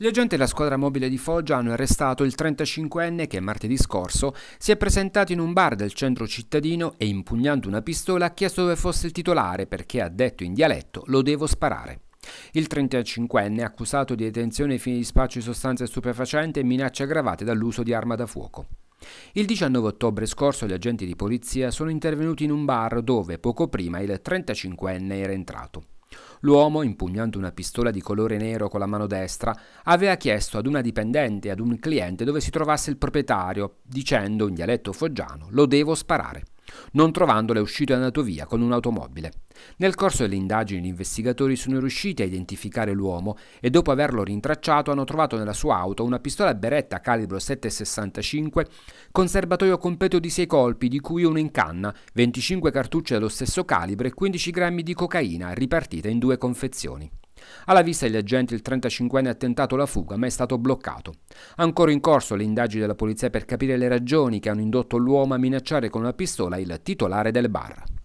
Gli agenti della squadra mobile di Foggia hanno arrestato il 35enne che martedì scorso si è presentato in un bar del centro cittadino e impugnando una pistola ha chiesto dove fosse il titolare perché ha detto in dialetto lo devo sparare. Il 35enne è accusato di detenzione ai fini di spaccio di sostanze stupefacenti e minacce aggravate dall'uso di arma da fuoco. Il 19 ottobre scorso gli agenti di polizia sono intervenuti in un bar dove poco prima il 35enne era entrato. L'uomo, impugnando una pistola di colore nero con la mano destra, aveva chiesto ad una dipendente e ad un cliente dove si trovasse il proprietario, dicendo in dialetto foggiano: Lo devo sparare. Non trovandole è uscito e andato via con un'automobile. Nel corso delle indagini gli investigatori sono riusciti a identificare l'uomo e dopo averlo rintracciato hanno trovato nella sua auto una pistola beretta calibro 7,65 con serbatoio completo di 6 colpi di cui uno in canna, 25 cartucce dello stesso calibro e 15 grammi di cocaina ripartita in due confezioni. Alla vista degli agenti il 35enne ha tentato la fuga ma è stato bloccato. Ancora in corso le indagini della polizia per capire le ragioni che hanno indotto l'uomo a minacciare con una pistola il titolare del bar.